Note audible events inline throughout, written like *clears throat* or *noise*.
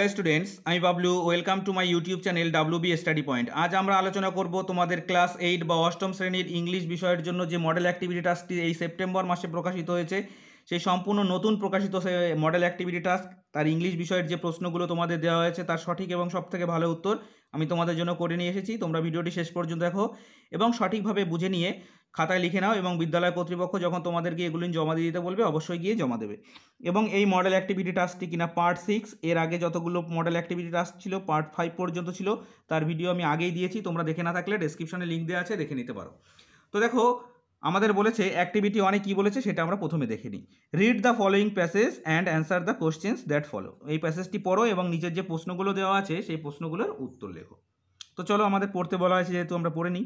Hello students আমি Bablu welcome to my YouTube channel W B study point আজ আমরা আলোচনা করব তোমাদের ক্লাস এইট বা অষ্টম শ্রেণীর ইংলিশ বিষয়ের জন্য যে মডেল অ্যাক্টিভিটি টাস্কটি এই সেপ্টেম্বর মাসে প্রকাশিত হয়েছে সেই সম্পূর্ণ নতুন প্রকাশিত সে মডেল অ্যাক্টিভিটি টাস্ক তার ইংলিশ বিষয়ের যে প্রশ্নগুলো তোমাদের দেওয়া হয়েছে তার সঠিক এবং সবথেকে ভালো উত্তর আমি তোমাদের জন্য করে নিয়ে এসেছি তোমরা ভিডিওটি শেষ পর্যন্ত দেখো এবং সঠিকভাবে বুঝে নিয়ে খাতায় লিখে নাও এবং বিদ্যালয় কর্তৃপক্ষ যখন তোমাদেরকে এগুলি জমা দিয়ে দিতে বলবে অবশ্যই গিয়ে জমা দেবে এবং এই মডেল অ্যাক্টিভিটি টাস্কটি কিনা পার্ট সিক্স এর আগে যতগুলো মডেল অ্যাক্টিভিটি টাস্ক ছিল পার্ট ফাইভ পর্যন্ত ছিল তার ভিডিও আমি আগেই দিয়েছি তোমরা দেখে না থাকলে ডেসক্রিপশনে লিঙ্ক দেওয়া আছে দেখে নিতে পারো তো দেখো আমাদের বলেছে অ্যাক্টিভিটি অনেক কী বলেছে সেটা আমরা প্রথমে দেখে নিই read the following passage and answer the questions that follow এই প্যাসেজটি পড়ো এবং নিচের যে প্রশ্নগুলো দেওয়া আছে সেই প্রশ্নগুলোর উত্তর লেখো তো চলো আমাদের পড়তে বলা হয়েছে যেহেতু আমরা পড়ে নিই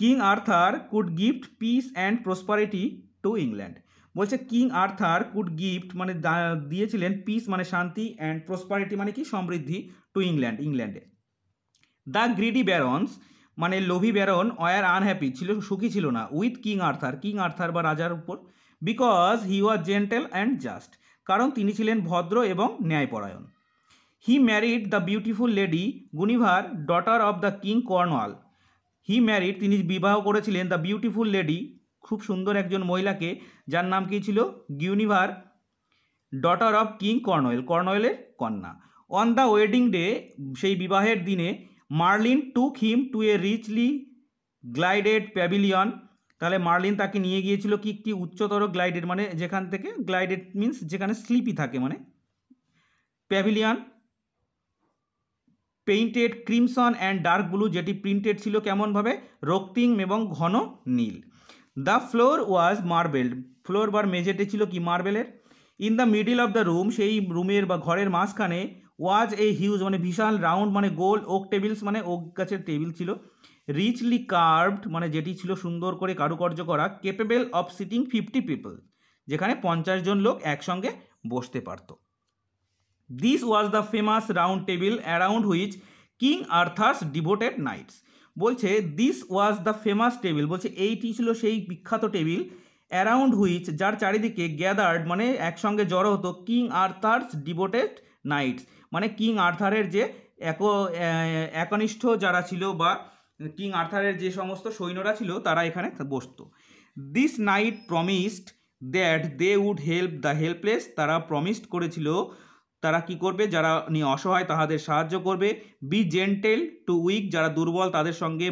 King Arthur could gift peace and prosperity to England বলছে কিং আর্থার কুড গিফট মানে দিয়েছিলেন পিস মানে শান্তি অ্যান্ড প্রসপারিটি মানে কি সমৃদ্ধি টু ইংল্যান্ড ইংল্যান্ডে দ্য গ্রিডি ব্যারনস মানে লোভি ব্যারন অয়ার আনহ্যাপি ছিল সুখী ছিল না with King Arthur King Arthur বা রাজার উপর because he was gentle and just কারণ তিনি ছিলেন ভদ্র এবং ন্যায়পরায়ণ he married the beautiful lady Guinevere daughter of the King Cornwall he married তিনি বিবাহ করেছিলেন দ্য বিউটিফুল লেডি খুব সুন্দর একজন মহিলাকে যার নাম কী ছিল Guinevere daughter of King Cornwall কর্নয়েলের কন্যা অন দ্য ওয়েডিং ডে সেই বিবাহের দিনে Merlin took him to a richly glided pavilion তাহলে মার্লিন তাকে নিয়ে গিয়েছিল কি একটি উচ্চতর গ্লাইডেড মানে যেখান থেকে গ্লাইডেড মিন্স যেখানে স্লিপি থাকে মানে pavilion painted crimson and dark blue যেটি প্রিন্টেড ছিল কেমনভাবে রক্তিম এবং ঘন নীল the floor was marble floor বা মেঝেটে ছিল কি মার্বেলের in the middle of the room সেই রুমের বা ঘরের মাঝখানে ওয়াজ এ হিউজ মানে বিশাল রাউন্ড মানে গোল ওক টেবিলস মানে ওক গাছের টেবিল ছিল রিচলি কার্ভড মানে যেটি ছিল সুন্দর করে কারুকার্য করা capable of seating fifty people যেখানে পঞ্চাশ জন লোক একসঙ্গে বসতে পারতো this was the famous round table around which King Arthur's devoted knights বলছে this was the famous table বলছে এইটি ছিল সেই বিখ্যাত টেবিল অ্যারাউন্ড হুইচ যার চারিদিকে গ্যাদার্ড মানে একসঙ্গে জড়ো হতো কিং আর্থার্স ডিভোটেড নাইটস মানে কিং আর্থারের যে এক একনিষ্ঠ যারা ছিল বা কিং আর্থারের যে সমস্ত সৈন্যরা ছিল তারা এখানে বসত this knight promised that they would help the helpless তারা প্রমিসড করেছিল তারা কি করবে যারা নিয়ে অসহায় তাহাদের সাহায্য করবে বি জেন্টেল টু উইক যারা দুর্বল তাদের সঙ্গে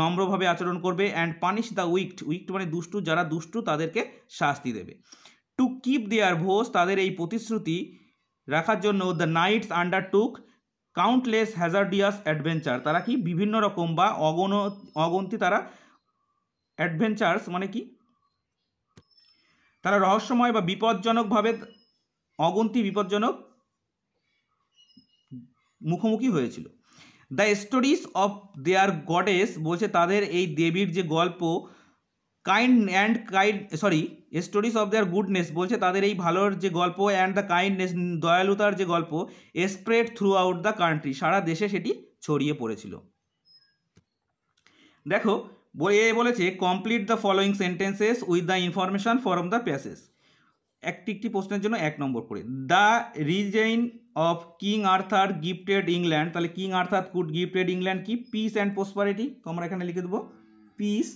নম্রভাবে আচরণ করবে and punish the wicked wicked মানে দুষ্টু যারা দুষ্টু তাদেরকে শাস্তি দেবে টু কিপ দেয়ার ভোজ তাদের এই প্রতিশ্রুতি রাখার জন্য the knights undertook countless hazardous adventure তারা কি বিভিন্ন রকম বা অগণ অগন্তি তারা অ্যাডভেঞ্চার্স মানে কি তারা রহস্যময় বা বিপজ্জনকভাবে অগন্তি বিপজ্জনক মুখোমুখি হয়েছিল the stories of their goddess বলছে তাদের এই দেবীর যে গল্প kind and kind sorry stories of their goodness বলছে তাদের এই ভালোর যে গল্প অ্যান্ড দ্য কাইন্ডনেস দয়ালুতার যে গল্প spread throughout the country সারা দেশে সেটি ছড়িয়ে পড়েছিল দেখো এ বলেছে complete the following sentences with the information from the passage একটি একটি প্রশ্নের জন্য এক নম্বর করে the reign of King Arthur gifted England তাহলে King Arthur could gifted England কি পিস অ্যান্ড প্রসপারিটি তোমরা এখানে লিখে দেবো peace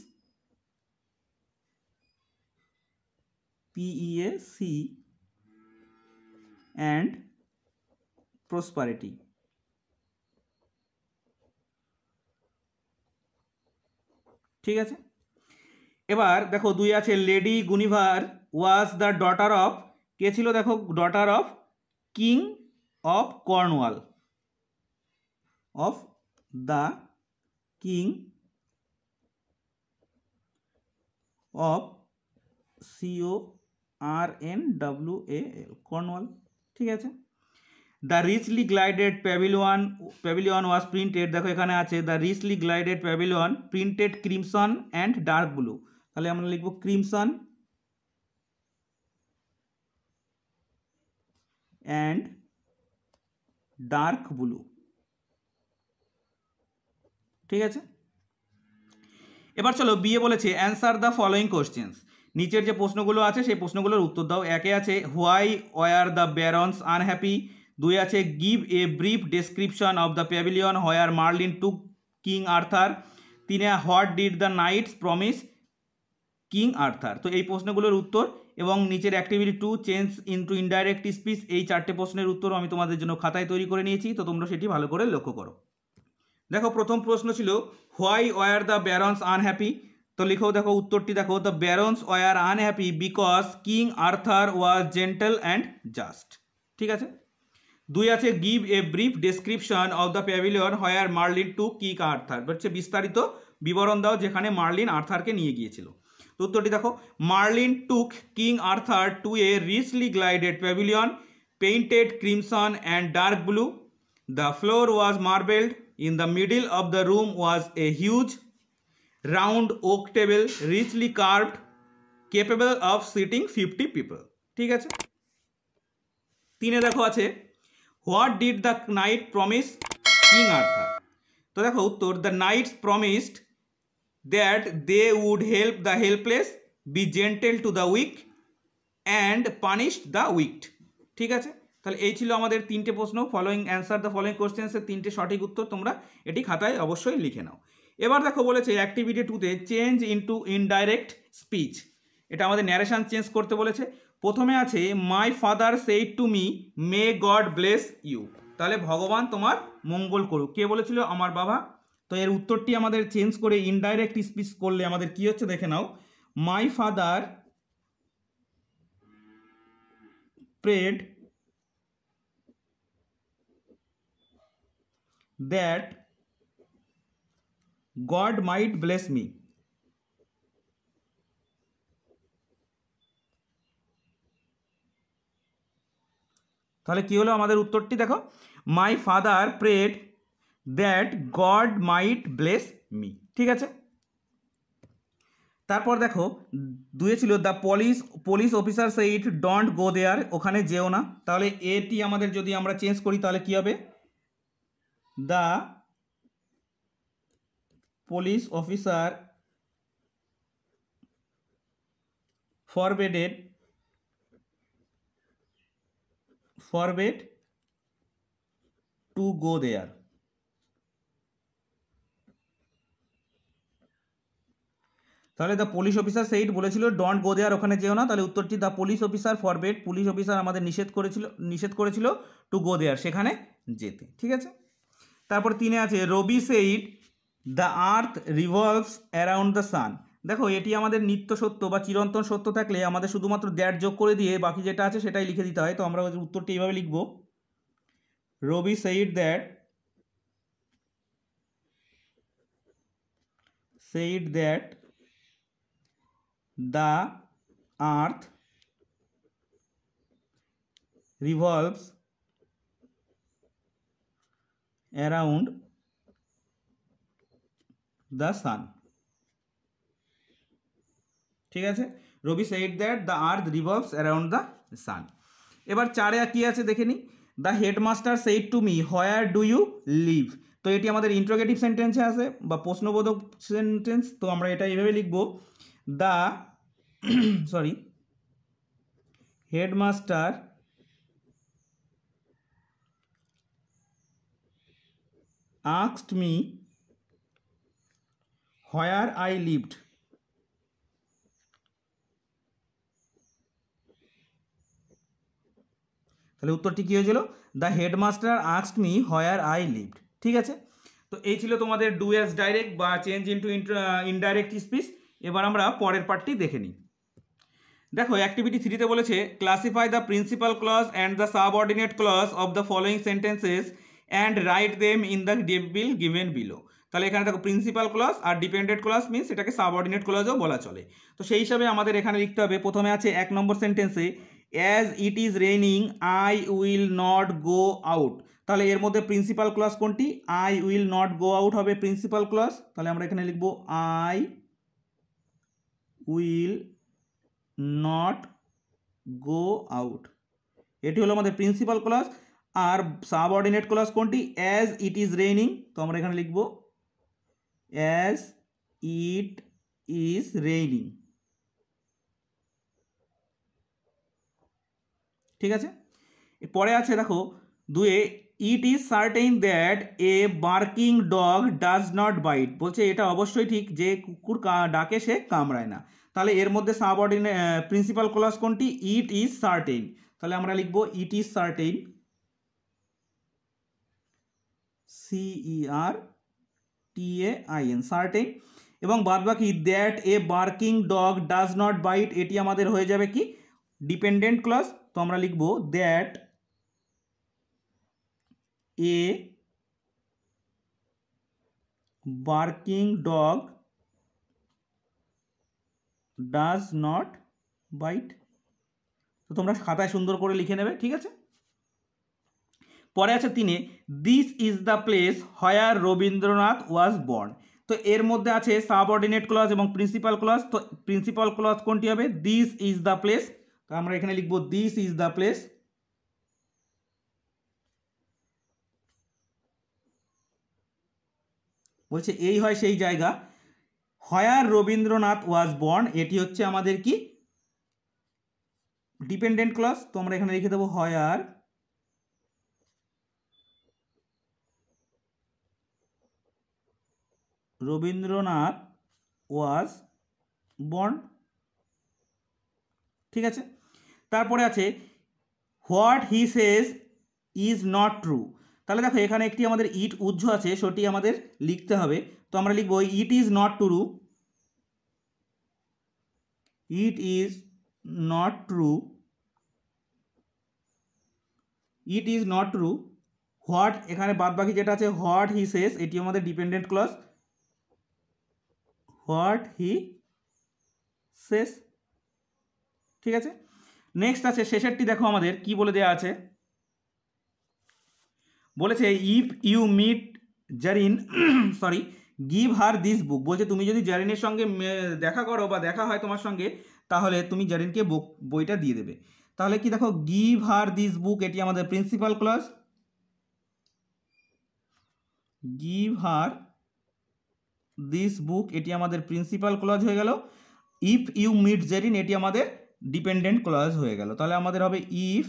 P E A C C and prosperity ঠিক আছে এবার দেখো দুই আছে lady Guinevere was the daughter of কে ছিল দেখো daughter of King of Cornwall of the king of C O R N W A L Cornwall ঠিক আছে the richly glided pavilion pavilion was printed দেখো এখানে আছে the richly glided pavilion printed crimson and dark blue তাহলে আমরা লিখবো crimson and dark blue ঠিক আছে এবার চলো বিয়ে বলেছে অ্যান্সার দ্য ফলোয়িং কোশ্চেন্স নিচের যে প্রশ্নগুলো আছে সেই প্রশ্নগুলোর উত্তর দাও একে আছে why were the barons unhappy দুই আছে give a brief description of the pavilion where Merlin to King Arthur তিনে what did the knights promise King Arthur তো এই প্রশ্নগুলোর উত্তর এবং নিচের activity two change to indirect speech এই চারটে প্রশ্নের উত্তর আমি তোমাদের জন্য খাতায় তৈরি করে নিয়েছি তো তোমরা সেটি ভালো করে লক্ষ্য করো দেখো প্রথম প্রশ্ন ছিল why were the barons unhappy তো লিখো দেখো উত্তরটি দেখো the barons were unhappy because King Arthur was gentle and just ঠিক আছে দুই আছে give a brief description of the pavilion where Merlin to King Arthur হচ্ছে বিস্তারিত বিবরণ দাও যেখানে মার্লিন আর্থারকে নিয়ে গিয়েছিল উত্তরটি দেখো Merlin took King Arthur to a richly glided pavilion painted crimson and dark blue the floor was marbled in the middle of the room was a huge round oak table richly carved capable of seating fifty people ঠিক আছে তিনে দেখো আছে what did the knight promise King Arthur তো দেখো উত্তর the knights promised that they would help the helpless be gentle to the weak and punished the wicked ঠিক আছে তাহলে এই ছিল আমাদের তিনটে প্রশ্ন ফলোয়িং অ্যান্সার দ্য ফলোয়িং কোশ্চেন্সের তিনটে সঠিক উত্তর তোমরা এটি খাতায় অবশ্যই লিখে নাও এবার দেখো বলেছে অ্যাক্টিভিটি টুতে চেঞ্জ ইনটু ইনডাইরেক্ট স্পিচ এটা আমাদের ন্যারেশান চেঞ্জ করতে বলেছে প্রথমে আছে my father said to me may God bless you তাহলে ভগবান তোমার মঙ্গল করুক কে বলেছিল আমার বাবা তো এর উত্তরটি আমাদের চেঞ্জ করে ইনডাইরেক্ট স্পিচ করলে আমাদের কি হচ্ছে দেখে নাও my father prayed that God might bless me তাহলে কি হলো আমাদের উত্তরটি দেখো my father prayed that God might bless me ঠিক আছে তারপর দেখো দুয়ে ছিল the police police officer it don't go there ওখানে যেও না তাহলে এটি আমাদের যদি আমরা চেঞ্জ করি তাহলে কী হবে the police officer forbaded forbade to go there তাহলে দ্য পুলিশ অফিসার সেইট বলেছিল ডন্ট গো দেয়ার ওখানে যেও না তাহলে উত্তরটি the police officer forbade police officer আমাদের নিষেধ করেছিল নিষেধ করেছিল টু গো দেয়ার সেখানে যেতে ঠিক আছে তারপর তিনে আছে Ravi said the earth revolves around the sun দেখো এটি আমাদের নিত্য সত্য বা চিরন্তন সত্য থাকলে আমাদের শুধুমাত্র দ্যাট যোগ করে দিয়ে বাকি যেটা আছে সেটাই লিখে দিতে হয় তো আমরা উত্তরটি এইভাবে লিখব রবি said that said that the earth revolves around the sun ঠিক আছে Ravi said that the earth revolves around the sun এবার চারে কি আছে দেখে নি the headmaster said to me where do you live তো এটি আমাদের ইন্ট্রোগেটিভ সেন্টেন্সে আছে বা প্রশ্নবোধক সেন্টেন্স তো আমরা এটা এভাবে লিখবো the sorry *clears throat* headmaster asked me where I lived. তাহলে উত্তরটি কী হয়েছিল the headmaster asked me where I lived ঠিক আছে তো এই ছিল তোমাদের ডু এস ডাইরেক্ট বা চেঞ্জ ইন্টু ইনডাইরেক্ট স্পিচ এবার আমরা পরের পার্টটি দেখে নিই দেখো অ্যাক্টিভিটি থ্রিতে বলেছে classify the principal clause and the subordinate clause of the following sentences and write them in the bill given below তাহলে এখানে দেখো প্রিন্সিপাল ক্লাস আর ডিপেন্ডেড ক্লাস মিনস এটাকে সাবঅর্ডিনেট ক্লসও বলা চলে তো সেই হিসাবে আমাদের এখানে লিখতে হবে প্রথমে আছে এক নম্বর সেন্টেন্সে as it is raining I will not go out তাহলে এর মধ্যে প্রিন্সিপাল ক্লাস কোনটি I will not go out হবে প্রিন্সিপাল ক্লাস তাহলে আমরা এখানে লিখবো I will not go out এটি হলো আমাদের প্রিন্সিপাল ক্লাস আর সাবঅর্ডিনেট ক্লাস কোনটি অ্যাজ ইট ইজ রেইনিং তো আমরা এখানে লিখব অ্যাজ ইট ইজ রেইনিং ঠিক আছে পরে আছে দেখো দুয়ে it is certain that a barking dog does not bite বলছে এটা অবশ্যই ঠিক যে কুকুর ডাকে সে কামড়ায় না তাহলে এর মধ্যে সাবঅর্ডিনে প্রিন্সিপাল ক্লাস কোনটি ইট ইজ সার্টেইন তাহলে আমরা লিখব it is certain C E R T A I N certain এবং বাদবাকি that a barking dog does not bite এটি আমাদের হয়ে যাবে কি ডিপেন্ডেন্ট ক্লাস তো আমরা লিখব that a barking dog does not bite তো তোমরা খাতায় সুন্দর করে লিখে নেবে ঠিক আছে পরে আছে তিনে দিস ইজ দ্য প্লেস হয়ার রবীন্দ্রনাথ ওয়াজ বর্ন তো এর মধ্যে আছে সাবঅর্ডিনেট ক্লজ এবং প্রিন্সিপাল ক্লজ তো প্রিন্সিপাল ক্লজ কোনটি হবে দিস ইজ দ্য প্লেস তো আমরা এখানে লিখব দিস ইজ দ্য প্লেস বলছে এই হয় সেই জায়গা হয়ার রবীন্দ্রনাথ ওয়াজ বর্ন এটি হচ্ছে আমাদের কি ডিপেন্ডেন্ট ক্লস তোমরা এখানে লিখে দেবো হয়ার রবীন্দ্রনাথ ওয়াজ বর্ন ঠিক আছে তারপরে আছে what he says is not true তাহলে দেখো এখানে একটি আমাদের ইট উজ্জ আছে সেটি আমাদের লিখতে হবে তো আমরা লিখবো it is not true it is not true it is not true what এখানে বাদবাকি যেটা আছে হোয়াট হি সেস এটি আমাদের dependent clause what he says ঠিক আছে নেক্সট আছে শেষেরটি দেখো আমাদের কি বলে দেওয়া আছে বলেছে if you meet Zarin sorry give her this book বলছে তুমি যদি জারিনের সঙ্গে দেখা করো বা দেখা হয় তোমার সঙ্গে তাহলে তুমি জারিনকে বইটা দিয়ে দেবে তাহলে কি দেখো গিভ হার দিস বুক এটি আমাদের principal class give her this book এটি আমাদের প্রিন্সিপাল ক্লাস হয়ে গেল ইফ ইউ মিট জেরিন এটি আমাদের ডিপেন্ডেন্ট ক্লজ হয়ে গেল তাহলে আমাদের হবে if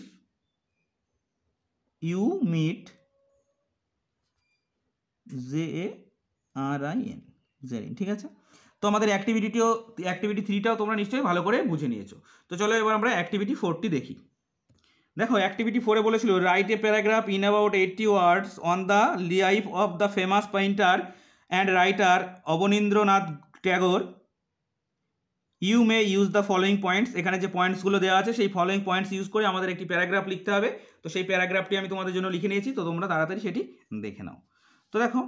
you meet J A R I N Jarin ঠিক আছে তো আমাদের অ্যাক্টিভিটিও অ্যাক্টিভিটি থ্রিটাও তোমরা নিশ্চয়ই ভালো করে বুঝে নিয়েছো তো চলো এবার আমরা অ্যাক্টিভিটি ফোরটি দেখি দেখো অ্যাক্টিভিটি ফোরে বলেছিল write a paragraph in about eighty words on the life of the famous painter and writer Abanindranath Tagore you may use the following points এখানে যে পয়েন্টসগুলো দেওয়া আছে সেই ফলোয়িং পয়েন্টস ইউজ করে আমাদের একটি প্যারাগ্রাফ লিখতে হবে তো সেই প্যারাগ্রাফটি আমি তোমাদের জন্য লিখে নিয়েছি তো তোমরা তাড়াতাড়ি সেটি দেখে নাও তো দেখো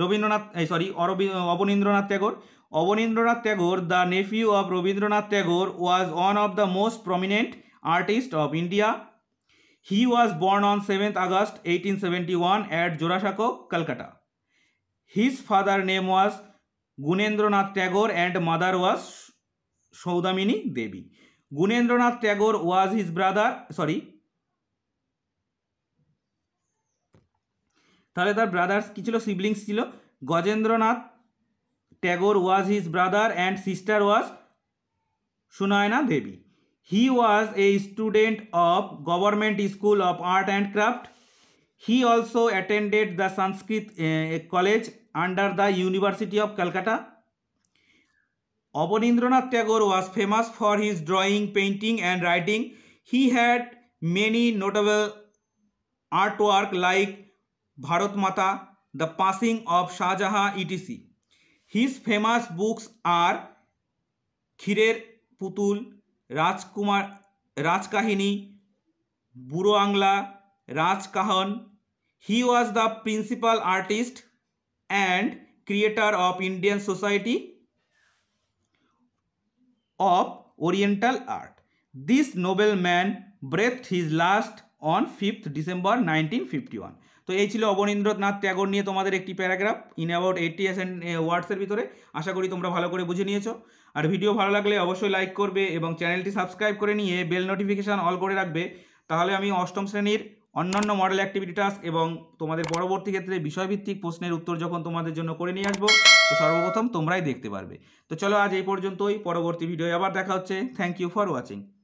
রবীন্দ্রনাথ এই sorry Abanindranath Tagore Abanindranath Tagore the nephew of Rabindranath Tagore was one of the most prominent artist of India he was born on seventh August eighteen seventy one at Jorasanko Kolkata his father name was Gunendranath Tagore and mother was Saudamini Devi Gunendranath Tagore was his brother sorry তাহলে তার brothers কী ছিল siblings ছিল Gajendranath Tagore was his brother and sister was Sunayana Devi he was a student of government school of art and craft he also attended the Sanskrit college under the university of Calcutta Abanindranath Tagore was famous for his drawing painting and writing he had many notable art work like Bharat Mata the passing of Shahjahan E T C his famous books are Khirer Putul Rajkumar Rajkahini Buro Angla Rajkahan he was the principal artist and creator of Indian society of oriental art this Nobel man breath his last on fifth December nineteen fifty one তো এই ছিল অবনীন্দ্রনাথ ট্যাগর নিয়ে তোমাদের একটি paragraph in about eighty and ওয়ার্ডসের ভিতরে আশা করি তোমরা ভালো করে বুঝে নিয়েছো আর ভিডিও ভালো লাগলে অবশ্যই লাইক করবে এবং চ্যানেলটি সাবস্ক্রাইব করে নিয়ে বেল নোটিফিকেশান অল করে রাখবে তাহলে আমি অষ্টম শ্রেণীর অন্যান্য মডেল অ্যাক্টিভিটি টাস্ক এবং তোমাদের পরবর্তী ক্ষেত্রে বিষয়ভিত্তিক প্রশ্নের উত্তর যখন তোমাদের জন্য করে নিয়ে আসবো তো সর্বপ্রথম তোমরাই দেখতে পারবে তো চলো আজ এই পর্যন্তই পরবর্তী ভিডিও আবার দেখা হচ্ছে থ্যাংক ইউ ফর ওয়াচিং